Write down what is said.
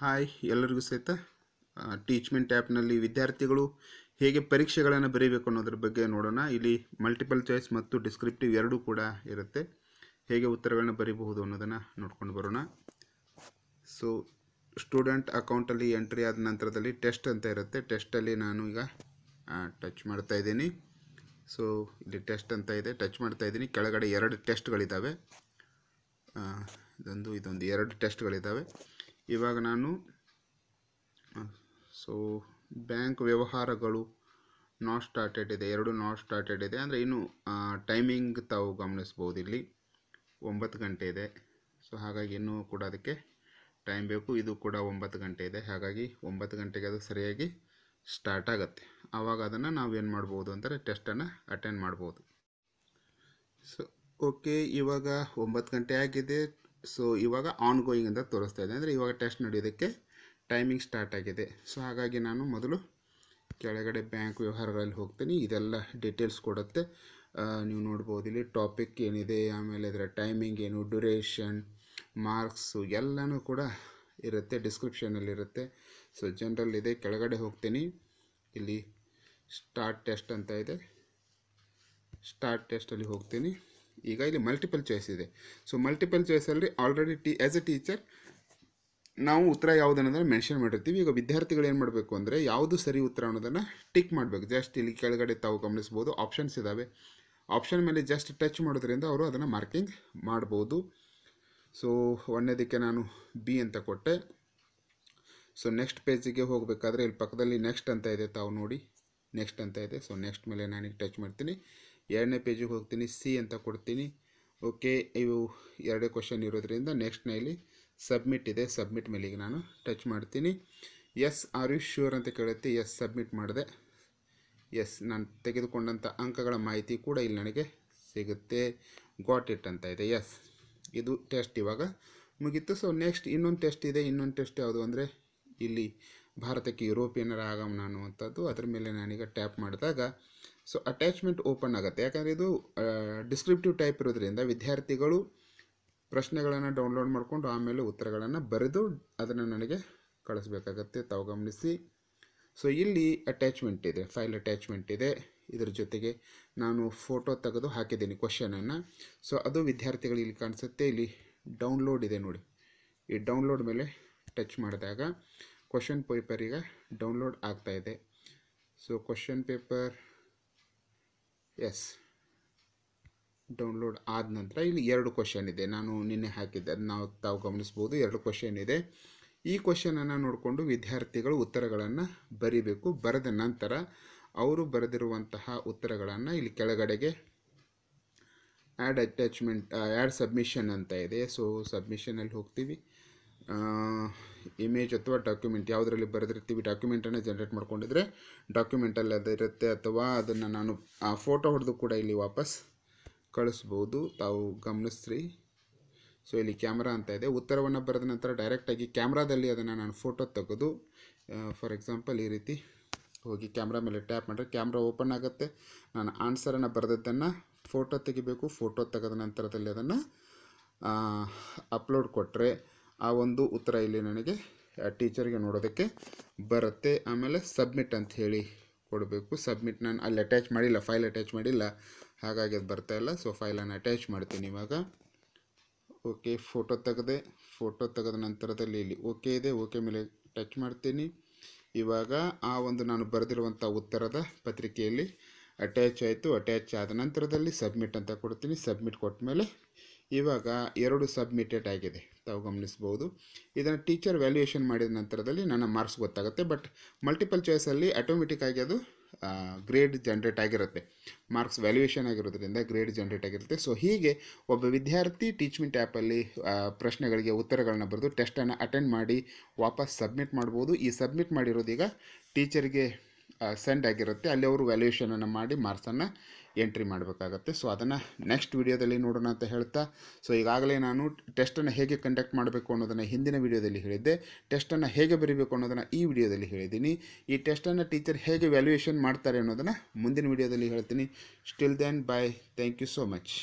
hi ಎಲ್ಲರಿಗೂ ಸಹಿತ ಟೀಚ್ಮೆಂಟ್ ಆ್ಯಪ್ನಲ್ಲಿ ವಿದ್ಯಾರ್ಥಿಗಳು ಹೇಗೆ ಪರೀಕ್ಷೆಗಳನ್ನು ಬರೀಬೇಕು ಅನ್ನೋದ್ರ ಬಗ್ಗೆ ನೋಡೋಣ ಇಲ್ಲಿ ಮಲ್ಟಿಪಲ್ ಚಾಯ್ಸ್ ಮತ್ತು ಡಿಸ್ಕ್ರಿಪ್ಟಿವ್ ಎರಡೂ ಕೂಡ ಇರುತ್ತೆ ಹೇಗೆ ಉತ್ತರಗಳನ್ನ ಬರೀಬಹುದು ಅನ್ನೋದನ್ನು ನೋಡ್ಕೊಂಡು ಬರೋಣ ಸೊ ಸ್ಟೂಡೆಂಟ್ ಅಕೌಂಟಲ್ಲಿ ಎಂಟ್ರಿ ಆದ ನಂತರದಲ್ಲಿ ಟೆಸ್ಟ್ ಅಂತ ಇರುತ್ತೆ ಟೆಸ್ಟಲ್ಲಿ ನಾನು ಈಗ ಟಚ್ ಮಾಡ್ತಾ ಇದ್ದೀನಿ ಸೊ ಇಲ್ಲಿ ಟೆಸ್ಟ್ ಅಂತ ಇದೆ ಟಚ್ ಮಾಡ್ತಾ ಇದ್ದೀನಿ ಕೆಳಗಡೆ ಎರಡು ಟೆಸ್ಟ್ಗಳಿದ್ದಾವೆ ಇದೊಂದು ಇದೊಂದು ಎರಡು ಟೆಸ್ಟ್ಗಳಿದ್ದಾವೆ ಇವಾಗ ನಾನು ಸೊ ಬ್ಯಾಂಕ್ ವ್ಯವಹಾರಗಳು ನಾಟ್ ಸ್ಟಾರ್ಟೆಡ್ ಇದೆ ಎರಡು ನಾಟ್ ಸ್ಟಾರ್ಟೆಡ್ ಇದೆ ಅಂದರೆ ಇನ್ನು ಟೈಮಿಂಗ್ ತಾವು ಗಮನಿಸ್ಬೋದು ಇಲ್ಲಿ ಒಂಬತ್ತು ಗಂಟೆ ಇದೆ ಸೊ ಹಾಗಾಗಿ ಇನ್ನೂ ಕೂಡ ಅದಕ್ಕೆ ಟೈಮ್ ಬೇಕು ಇದು ಕೂಡ ಒಂಬತ್ತು ಗಂಟೆ ಇದೆ ಹಾಗಾಗಿ ಒಂಬತ್ತು ಗಂಟೆಗೆ ಅದು ಸರಿಯಾಗಿ ಸ್ಟಾರ್ಟ್ ಆಗುತ್ತೆ ಆವಾಗ ಅದನ್ನು ಏನು ಮಾಡ್ಬೋದು ಅಂದರೆ ಟೆಸ್ಟನ್ನು ಅಟೆಂಡ್ ಮಾಡ್ಬೋದು ಸೊ ಓಕೆ ಇವಾಗ ಒಂಬತ್ತು ಗಂಟೆ ಆಗಿದೆ ಸೊ ಇವಾಗ ಆನ್ ಗೋಯಿಂಗ್ ಅಂತ ತೋರಿಸ್ತಾ ಇದೆ ಅಂದರೆ ಇವಾಗ ಟೆಸ್ಟ್ ನಡೆಯೋದಕ್ಕೆ ಟೈಮಿಂಗ್ ಸ್ಟಾರ್ಟ್ ಆಗಿದೆ ಸೊ ಹಾಗಾಗಿ ನಾನು ಮೊದಲು ಕೆಳಗಡೆ ಬ್ಯಾಂಕ್ ವ್ಯವಹಾರಗಳಲ್ಲಿ ಹೋಗ್ತೀನಿ ಇದೆಲ್ಲ ಡೀಟೇಲ್ಸ್ ಕೊಡುತ್ತೆ ನೀವು ನೋಡ್ಬೋದು ಇಲ್ಲಿ ಟಾಪಿಕ್ ಏನಿದೆ ಆಮೇಲೆ ಅದರ ಟೈಮಿಂಗ್ ಏನು ಡ್ಯುರೇಷನ್ ಮಾರ್ಕ್ಸು ಎಲ್ಲನೂ ಕೂಡ ಇರುತ್ತೆ ಡಿಸ್ಕ್ರಿಪ್ಷನಲ್ಲಿರುತ್ತೆ ಸೊ ಜನರಲ್ ಇದೆ ಕೆಳಗಡೆ ಹೋಗ್ತೀನಿ ಇಲ್ಲಿ ಸ್ಟಾರ್ಟ್ ಟೆಸ್ಟ್ ಅಂತ ಇದೆ ಸ್ಟಾರ್ಟ್ ಟೆಸ್ಟಲ್ಲಿ ಹೋಗ್ತೀನಿ ಈಗ ಇಲ್ಲಿ ಮಲ್ಟಿಪಲ್ ಚಾಯ್ಸ್ ಇದೆ ಸೊ ಮಲ್ಟಿಪಲ್ ಚಾಯ್ಸಲ್ಲಿ ಆಲ್ರೆಡಿ ಟಿ ಆ್ಯಸ್ ಎ ಟೀಚರ್ ನಾವು ಉತ್ತರ ಯಾವುದನ್ನೋದನ್ನು ಮೆನ್ಷನ್ ಮಾಡಿರ್ತೀವಿ ಈಗ ವಿದ್ಯಾರ್ಥಿಗಳು ಏನು ಮಾಡಬೇಕು ಅಂದರೆ ಯಾವುದು ಸರಿ ಉತ್ತರ ಅನ್ನೋದನ್ನು ಟಿಕ್ ಮಾಡಬೇಕು ಜಸ್ಟ್ ಇಲ್ಲಿ ಕೆಳಗಡೆ ತಾವು ಗಮನಿಸ್ಬೋದು ಆಪ್ಷನ್ಸ್ ಇದ್ದಾವೆ ಆಪ್ಷನ್ ಮೇಲೆ ಜಸ್ಟ್ ಟಚ್ ಮಾಡೋದ್ರಿಂದ ಅವರು ಅದನ್ನು ಮಾರ್ಕಿಂಗ್ ಮಾಡ್ಬೋದು ಸೊ ಒಂದನೇದಕ್ಕೆ ನಾನು ಬಿ ಅಂತ ಕೊಟ್ಟೆ ಸೊ ನೆಕ್ಸ್ಟ್ ಪೇಜಿಗೆ ಹೋಗಬೇಕಾದ್ರೆ ಇಲ್ಲಿ ಪಕ್ಕದಲ್ಲಿ ನೆಕ್ಸ್ಟ್ ಅಂತ ಇದೆ ತಾವು ನೋಡಿ ನೆಕ್ಸ್ಟ್ ಅಂತ ಇದೆ ಸೊ ನೆಕ್ಸ್ಟ್ ಮೇಲೆ ನಾನೀಗ ಟಚ್ ಮಾಡ್ತೀನಿ ಎರಡನೇ ಪೇಜಿಗೆ ಹೋಗ್ತೀನಿ ಸಿ ಅಂತ ಕೊಡ್ತೀನಿ ಓಕೆ ಇವು ಎರಡೇ ಕ್ವಶನ್ ಇರೋದ್ರಿಂದ ನೆಕ್ಸ್ಟ್ನ ಇಲ್ಲಿ ಸಬ್ಮಿಟ್ ಇದೆ ಸಬ್ಮಿಟ್ ಮೇಲೆ ಈಗ ನಾನು ಟಚ್ ಮಾಡ್ತೀನಿ ಎಸ್ ಆರ್ ಯು ಶ್ಯೂರ್ ಅಂತ ಕೇಳುತ್ತೆ ಎಸ್ ಸಬ್ಮಿಟ್ ಮಾಡಿದೆ ಎಸ್ ನಾನು ತೆಗೆದುಕೊಂಡಂಥ ಅಂಕಗಳ ಮಾಹಿತಿ ಕೂಡ ಇಲ್ಲಿ ನನಗೆ ಸಿಗುತ್ತೆ ಗಾಟ್ ಇಟ್ ಅಂತ ಇದೆ ಎಸ್ ಇದು ಟೆಸ್ಟ್ ಇವಾಗ ಮುಗೀತು ಸೊ ನೆಕ್ಸ್ಟ್ ಇನ್ನೊಂದು ಟೆಸ್ಟ್ ಇದೆ ಇನ್ನೊಂದು ಟೆಸ್ಟ್ ಯಾವುದು ಅಂದರೆ ಇಲ್ಲಿ ಭಾರತಕ್ಕೆ ಯುರೋಪಿಯನ್ನರ ಆಗಮನ ಅನ್ನುವಂಥದ್ದು ಅದರ ಮೇಲೆ ನಾನೀಗ ಟ್ಯಾಪ್ ಮಾಡಿದಾಗ ಸೊ ಅಟ್ಯಾಚ್ಮೆಂಟ್ ಓಪನ್ ಆಗುತ್ತೆ ಯಾಕಂದರೆ ಇದು ಡಿಸ್ಕ್ರಿಪ್ಟಿವ್ ಟೈಪ್ ಇರೋದ್ರಿಂದ ವಿದ್ಯಾರ್ಥಿಗಳು ಪ್ರಶ್ನೆಗಳನ್ನು ಡೌನ್ಲೋಡ್ ಮಾಡಿಕೊಂಡು ಆಮೇಲೆ ಉತ್ತರಗಳನ್ನು ಬರೆದು ಅದನ್ನು ನನಗೆ ಕಳಿಸ್ಬೇಕಾಗತ್ತೆ ತಾವು ಗಮನಿಸಿ ಸೊ ಇಲ್ಲಿ ಅಟ್ಯಾಚ್ಮೆಂಟ್ ಇದೆ ಫೈಲ್ ಅಟ್ಯಾಚ್ಮೆಂಟ್ ಇದೆ ಇದರ ಜೊತೆಗೆ ನಾನು ಫೋಟೋ ತೆಗೆದು ಹಾಕಿದ್ದೀನಿ ಕ್ವಶನನ್ನು ಸೊ ಅದು ವಿದ್ಯಾರ್ಥಿಗಳು ಇಲ್ಲಿ ಕಾಣಿಸುತ್ತೆ ಇಲ್ಲಿ ಡೌನ್ಲೋಡ್ ಇದೆ ನೋಡಿ ಈ ಡೌನ್ಲೋಡ್ ಮೇಲೆ ಟಚ್ ಮಾಡಿದಾಗ ಕ್ವಶನ್ ಪೇಪರ್ ಈಗ ಡೌನ್ಲೋಡ್ ಇದೆ ಸೊ ಕ್ವಶನ್ ಪೇಪರ್ ಎಸ್ ಡೌನ್ಲೋಡ್ ಆದ ನಂತರ ಇಲ್ಲಿ ಎರಡು ಕ್ವಶನ್ ಇದೆ ನಾನು ನಿನ್ನೆ ಹಾಕಿದ್ದೆ ಅದು ನಾವು ತಾವು ಗಮನಿಸ್ಬೋದು ಎರಡು ಕ್ವಶನ್ ಇದೆ ಈ ಕ್ವಶನನ್ನು ನೋಡಿಕೊಂಡು ವಿದ್ಯಾರ್ಥಿಗಳು ಉತ್ತರಗಳನ್ನು ಬರೀಬೇಕು ಬರೆದ ನಂತರ ಅವರು ಬರೆದಿರುವಂತಹ ಉತ್ತರಗಳನ್ನು ಇಲ್ಲಿ ಕೆಳಗಡೆಗೆ ಆ್ಯಡ್ ಅಟ್ಯಾಚ್ಮೆಂಟ್ ಆ್ಯಡ್ ಸಬ್ಮಿಷನ್ ಅಂತ ಇದೆ ಸೊ ಸಬ್ಮಿಷನಲ್ಲಿ ಹೋಗ್ತೀವಿ ಇಮೇಜ್ ಅಥವಾ ಡಾಕ್ಯುಮೆಂಟ್ ಯಾವುದರಲ್ಲಿ ಬರೆದಿರ್ತೀವಿ ಡಾಕ್ಯುಮೆಂಟನ್ನು ಜನ್ರೇಟ್ ಮಾಡ್ಕೊಂಡಿದ್ರೆ ಡಾಕ್ಯುಮೆಂಟಲ್ಲಿ ಅದಿರುತ್ತೆ ಅಥವಾ ಅದನ್ನು ನಾನು ಆ ಫೋಟೋ ಹೊಡೆದು ಕೂಡ ಇಲ್ಲಿ ವಾಪಸ್ ಕಳಿಸ್ಬೋದು ತಾವು ಗಮನಿಸ್ರಿ ಸೊ ಇಲ್ಲಿ ಕ್ಯಾಮ್ರಾ ಅಂತ ಇದೆ ಉತ್ತರವನ್ನು ಬರೆದ ನಂತರ ಡೈರೆಕ್ಟಾಗಿ ಕ್ಯಾಮ್ರಾದಲ್ಲಿ ಅದನ್ನು ನಾನು ಫೋಟೋ ತೆಗೆದು ಫಾರ್ ಎಕ್ಸಾಂಪಲ್ ಈ ರೀತಿ ಹೋಗಿ ಕ್ಯಾಮ್ರಾ ಮೇಲೆ ಟ್ಯಾಪ್ ಮಾಡಿದ್ರೆ ಕ್ಯಾಮ್ರಾ ಓಪನ್ ಆಗುತ್ತೆ ನಾನು ಆನ್ಸರನ್ನು ಬರೆದದ್ದನ್ನು ಫೋಟೋ ತೆಗಿಬೇಕು ಫೋಟೋ ತೆಗೆದ ನಂತರದಲ್ಲಿ ಅದನ್ನು ಅಪ್ಲೋಡ್ ಕೊಟ್ಟರೆ ಆ ಒಂದು ಉತ್ತರ ಇಲ್ಲಿ ನನಗೆ ಟೀಚರ್ಗೆ ನೋಡೋದಕ್ಕೆ ಬರುತ್ತೆ ಆಮೇಲೆ ಸಬ್ಮಿಟ್ ಅಂತ ಹೇಳಿ ಕೊಡಬೇಕು ಸಬ್ಮಿಟ್ ನಾನು ಅಲ್ಲಿ ಅಟ್ಯಾಚ್ ಮಾಡಿಲ್ಲ ಫೈಲ್ ಅಟ್ಯಾಚ್ ಮಾಡಿಲ್ಲ ಹಾಗಾಗಿ ಅದು ಬರ್ತಾ ಇಲ್ಲ ಸೊ ಫೈಲನ್ನು ಅಟ್ಯಾಚ್ ಮಾಡ್ತೀನಿ ಇವಾಗ ಓಕೆ ಫೋಟೋ ತೆಗೆದೆ ಫೋಟೋ ತೆಗೆದ ನಂತರದಲ್ಲಿ ಇಲ್ಲಿ ಓಕೆ ಇದೆ ಓಕೆ ಮೇಲೆ ಟಚ್ ಮಾಡ್ತೀನಿ ಇವಾಗ ಆ ಒಂದು ನಾನು ಬರೆದಿರುವಂಥ ಉತ್ತರದ ಪತ್ರಿಕೆಯಲ್ಲಿ ಅಟ್ಯಾಚ್ ಆಯಿತು ಅಟ್ಯಾಚ್ ಆದ ನಂತರದಲ್ಲಿ ಸಬ್ಮಿಟ್ ಅಂತ ಕೊಡ್ತೀನಿ ಸಬ್ಮಿಟ್ ಕೊಟ್ಟ ಮೇಲೆ ಇವಾಗ ಎರಡು ಸಬ್ಮಿಟೆಡ್ ಆಗಿದೆ ತಾವು ಗಮನಿಸ್ಬೋದು ಇದನ್ನು ಟೀಚರ್ ವ್ಯಾಲ್ಯೂಯೇಷನ್ ಮಾಡಿದ ನಂತರದಲ್ಲಿ ನನ್ನ ಮಾರ್ಕ್ಸ್ ಗೊತ್ತಾಗುತ್ತೆ ಬಟ್ ಮಲ್ಟಿಪಲ್ ಚಾಯ್ಸಲ್ಲಿ ಆಟೋಮೆಟಿಕ್ ಆಗಿ ಅದು ಗ್ರೇಡ್ ಜನ್ರೇಟ್ ಆಗಿರುತ್ತೆ ಮಾರ್ಕ್ಸ್ ವ್ಯಾಲ್ಯೂಯೇಷನ್ ಆಗಿರೋದ್ರಿಂದ ಗ್ರೇಡ್ ಜನ್ರೇಟ್ ಆಗಿರುತ್ತೆ ಸೊ ಹೀಗೆ ಒಬ್ಬ ವಿದ್ಯಾರ್ಥಿ ಟೀಚ್ಮೆಂಟ್ ಆ್ಯಪಲ್ಲಿ ಪ್ರಶ್ನೆಗಳಿಗೆ ಉತ್ತರಗಳನ್ನ ಬರೆದು ಟೆಸ್ಟನ್ನು ಅಟೆಂಡ್ ಮಾಡಿ ವಾಪಸ್ ಸಬ್ಮಿಟ್ ಮಾಡ್ಬೋದು ಈ ಸಬ್ಮಿಟ್ ಮಾಡಿರೋದೀಗ ಟೀಚರ್ಗೆ ಸೆಂಡ್ ಆಗಿರುತ್ತೆ ಅಲ್ಲಿ ಅವರು ವ್ಯಾಲ್ಯೂಯೇಷನನ್ನು ಮಾಡಿ ಮಾರ್ಕ್ಸನ್ನು ಎಂಟ್ರಿ ಮಾಡಬೇಕಾಗತ್ತೆ ಸೊ ಅದನ್ನು ನೆಕ್ಸ್ಟ್ ವೀಡಿಯೋದಲ್ಲಿ ನೋಡೋಣ ಅಂತ ಹೇಳ್ತಾ ಸೊ ಈಗಾಗಲೇ ನಾನು ಟೆಸ್ಟನ್ನು ಹೇಗೆ ಕಂಡಕ್ಟ್ ಮಾಡಬೇಕು ಅನ್ನೋದನ್ನು ಹಿಂದಿನ ವೀಡಿಯೋದಲ್ಲಿ ಹೇಳಿದ್ದೆ ಟೆಸ್ಟನ್ನು ಹೇಗೆ ಬರೀಬೇಕು ಅನ್ನೋದನ್ನು ಈ ವಿಡಿಯೋದಲ್ಲಿ ಹೇಳಿದ್ದೀನಿ ಈ ಟೆಸ್ಟನ್ನು ಟೀಚರ್ ಹೇಗೆ ವ್ಯಾಲ್ಯೂಯೇಷನ್ ಮಾಡ್ತಾರೆ ಅನ್ನೋದನ್ನು ಮುಂದಿನ ವೀಡಿಯೋದಲ್ಲಿ ಹೇಳ್ತೀನಿ still then bye thank you so much